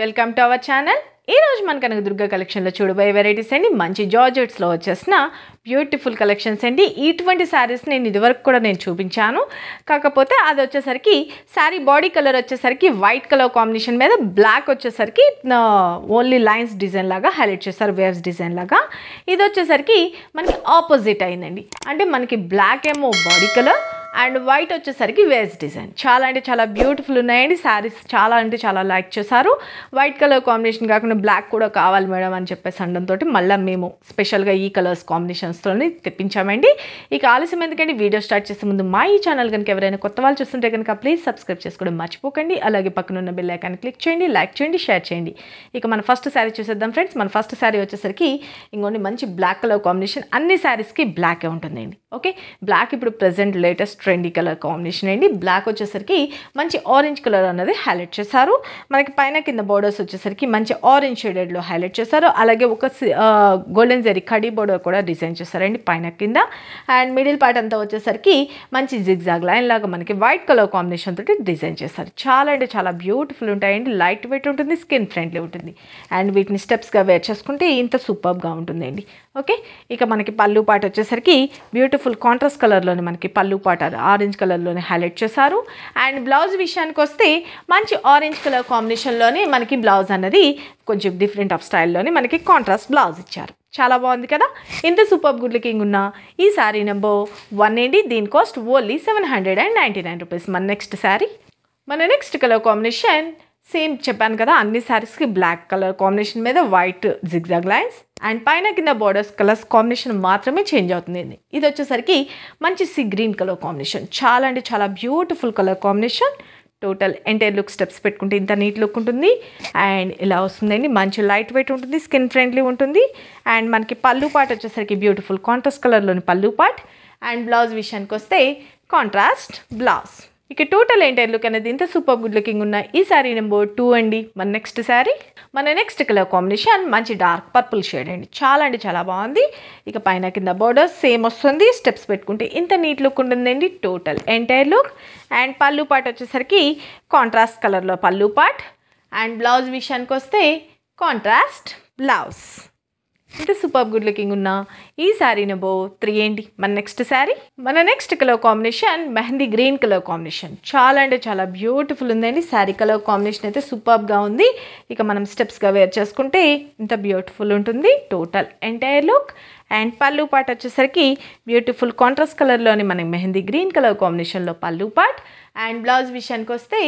welcome to our channel ఈరోజు మన కనుక దుర్గ కలెక్షన్లో చూడబోయే వెరైటీస్ అండి మంచి జార్జెట్స్లో వచ్చేసిన బ్యూటిఫుల్ కలెక్షన్స్ అండి ఇటువంటి శారీస్ నేను ఇదివరకు కూడా నేను చూపించాను కాకపోతే అది వచ్చేసరికి శారీ బాడీ కలర్ వచ్చేసరికి వైట్ కలర్ కాంబినేషన్ మీద బ్లాక్ వచ్చేసరికి ఓన్లీ లైన్స్ డిజైన్ లాగా హైలైట్ చేస్తారు వేవ్స్ డిజైన్ లాగా ఇది వచ్చేసరికి మనకి ఆపోజిట్ అయిందండి అంటే మనకి బ్లాక్ ఏమో బాడీ కలర్ అండ్ వైట్ వచ్చేసరికి వేజ్ డిజైన్ చాలా అంటే చాలా బ్యూటిఫుల్ ఉన్నాయండి శారీస్ చాలా అంటే చాలా లైక్ చేశారు వైట్ కలర్ కాంబినేషన్ కాకుండా బ్లాక్ కూడా కావాలి మేడం అని చెప్పేసి అండంతో మళ్ళీ మేము స్పెషల్గా ఈ కలర్స్ కాంబినేషన్స్తోనే తెప్పించామండి ఇక ఆలస్యం ఎందుకంటే వీడియో స్టార్ట్ చేసే ముందు మా ఈ ఛానల్ కనుక ఎవరైనా కొత్త వాళ్ళు చూస్తుంటే కనుక ప్లీజ్ సబ్స్క్రైబ్ చేసుకోవడం మర్చిపోకండి అలాగే పక్కన ఉన్న బిల్ ఐకాన్ క్లిక్ చేయండి లైక్ చేయండి షేర్ చేయండి ఇక మన ఫస్ట్ శారీ చూసేద్దాం ఫ్రెండ్స్ మన ఫస్ట్ శారీ వచ్చేసరికి ఇంకోండి మంచి బ్లాక్ కలర్ కాంబినేషన్ అన్ని శారీస్కి బ్లాకే ఉంటుందండి ఓకే బ్లాక్ ఇప్పుడు present latest trendy colour combination అండి బ్లాక్ వచ్చేసరికి మంచి ఆరెంజ్ కలర్ అన్నది హైలైట్ చేశారు మనకి పైన కింద బోర్డర్స్ వచ్చేసరికి మంచి ఆరెంజ్ షేడెడ్లో హైలైట్ చేశారు అలాగే ఒక గోల్డెన్ జరీ కడీ బోర్డర్ కూడా డిజైన్ చేశారండి పైన కింద అండ్ మిడిల్ పార్ట్ అంతా వచ్చేసరికి మంచి జిగ్జాగ్ లైన్ లాగా మనకి వైట్ కలర్ కాంబినేషన్ తోటి డిజైన్ చేశారు చాలా అంటే చాలా బ్యూటిఫుల్ ఉంటాయండి లైట్ వెయిట్ ఉంటుంది స్కిన్ ఫ్రెండ్లీ ఉంటుంది అండ్ వీటిని స్టెప్స్గా వేర్ చేసుకుంటే ఇంత సూపర్గా ఉంటుందండి ఓకే ఇక మనకి పళ్ళు పాట వచ్చేసరికి బ్యూటిఫుల్ కాంట్రాస్ట్ కలర్లోని మనకి పళ్ళు పాట ఆరెంజ్ కలర్లోనే హైలైట్ చేశారు అండ్ బ్లౌజ్ విషయానికి వస్తే మంచి ఆరెంజ్ కలర్ కాంబినేషన్లోనే మనకి బ్లౌజ్ అన్నది కొంచెం డిఫరెంట్ ఆఫ్ స్టైల్లోనే మనకి కాంట్రాస్ట్ బ్లౌజ్ ఇచ్చారు చాలా బాగుంది కదా ఇంత సూపర్ గుడ్ లుకింగ్ ఉన్న ఈ శారీ నెంబర్ వన్ ఎయిటీ దీని cost only seven hundred and ninety nine rupees మన నెక్స్ట్ శారీ మన నెక్స్ట్ కలర్ కాంబినేషన్ సేమ్ చెప్పాను కదా అన్ని శారీస్కి బ్లాక్ కలర్ కాంబినేషన్ మీద వైట్ జిగ్జాగ్ లైన్స్ అండ్ పైన కింద బార్డర్స్ కలర్స్ కాంబినేషన్ మాత్రమే చేంజ్ అవుతుంది ఇది వచ్చేసరికి మంచి సి గ్రీన్ కలర్ కాంబినేషన్ చాలా అంటే చాలా beautiful colour combination total entire look steps పెట్టుకుంటే ఇంత నీట్ లుక్ ఉంటుంది అండ్ ఇలా వస్తుందండి మంచి లైట్ వెయిట్ ఉంటుంది స్కిన్ ఫ్రెండ్లీ ఉంటుంది అండ్ మనకి పళ్ళు పాట్ వచ్చేసరికి బ్యూటిఫుల్ కాంట్రాస్ట్ కలర్లోని పళ్ళు పాట్ అండ్ బ్లౌజ్ విషయానికి వస్తే కాంట్రాస్ట్ బ్లౌజ్ ఇక టోటల్ ఏంటి లుక్ అనేది ఇంత సూపర్ గుడ్ లుకింగ్ ఉన్న ఈ శారీ నెంబర్ టూ అండి మన నెక్స్ట్ శారీ మన నెక్స్ట్ కలర్ కాంబినేషన్ మంచి డార్క్ పర్పుల్ షేడ్ అండి చాలా అంటే చాలా బాగుంది ఇక పైన కింద బార్డర్ సేమ్ వస్తుంది స్టెప్స్ పెట్టుకుంటే ఇంత నీట్ లుక్ ఉంటుందండి total entire look and pallu పాట్ వచ్చేసరికి కాంట్రాస్ట్ కలర్లో పళ్ళు పాట్ అండ్ బ్లౌజ్ విషయానికి వస్తే కాంట్రాస్ట్ బ్లౌజ్ అంటే సూపర్ గుడ్ లుకింగ్ ఉన్న ఈ శారీ బో త్రీ ఏంటి మన నెక్స్ట్ శారీ మన next colour combination mehndi green colour combination చాలా అంటే చాలా బ్యూటిఫుల్ ఉందండి శారీ కలర్ కాంబినేషన్ అయితే సూపర్గా ఉంది ఇక మనం స్టెప్స్గా వేర్ చేసుకుంటే ఇంత బ్యూటిఫుల్ ఉంటుంది total entire look and pallu పాట్ వచ్చేసరికి బ్యూటిఫుల్ కాంట్రాస్ట్ కలర్లోని మనకి మెహందీ గ్రీన్ కలర్ కాంబినేషన్లో పల్లు పాట్ అండ్ బ్లౌజ్ విషయానికి వస్తే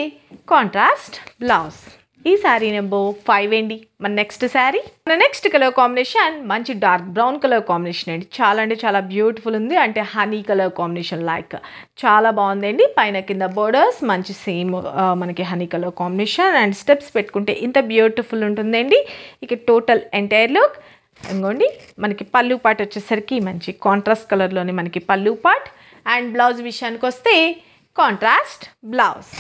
కాంట్రాస్ట్ బ్లౌజ్ ఈ శారీ నెంబర్ ఫైవ్ అండి మన నెక్స్ట్ శారీ మన నెక్స్ట్ కలర్ కాంబినేషన్ మంచి డార్క్ బ్రౌన్ కలర్ కాంబినేషన్ అండి చాలా అంటే చాలా బ్యూటిఫుల్ ఉంది అంటే హనీ కలర్ కాంబినేషన్ లైక్ చాలా బాగుందండి పైన కింద బోర్డర్స్ మంచి సేమ్ మనకి honey colour combination and steps పెట్టుకుంటే ఇంత బ్యూటిఫుల్ ఉంటుందండి ఇక టోటల్ ఎంటైర్ లుక్ ఇంకోండి మనకి పల్లు పాట్ వచ్చేసరికి మంచి కాంట్రాస్ట్ కలర్లోనే మనకి పల్లు పాట్ అండ్ బ్లౌజ్ విషయానికి వస్తే కాంట్రాస్ట్ బ్లౌజ్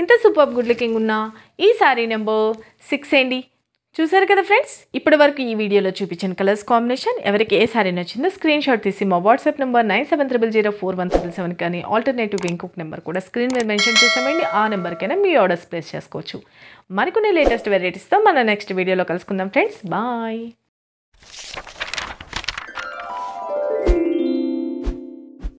ఇంత సూపర్ గుడ్ లుకింగ్ ఉన్నా ఈ శారీ నెంబర్ సిక్స్ అండి చూసారు కదా ఫ్రెండ్స్ ఇప్పటి వరకు ఈ వీడియోలో చూపించిన కలర్స్ కాంబినేషన్ ఎవరికి ఏ సారీ నచ్చిందో స్క్రీన్ షాట్ తీసి మా WhatsApp number nine seven triple zero four one triple seven కానీ ఆల్టర్నేటివ్ ఇంకొక నెంబర్ కూడా స్క్రీన్ మీద మెన్షన్ చేసామండి ఆ నెంబర్కైనా మీ ఆర్డర్స్ ప్లేస్ చేసుకోవచ్చు మరికొన్ని లేటెస్ట్ వెరైటీస్తో మన నెక్స్ట్ వీడియోలో కలుసుకుందాం ఫ్రెండ్స్ బాయ్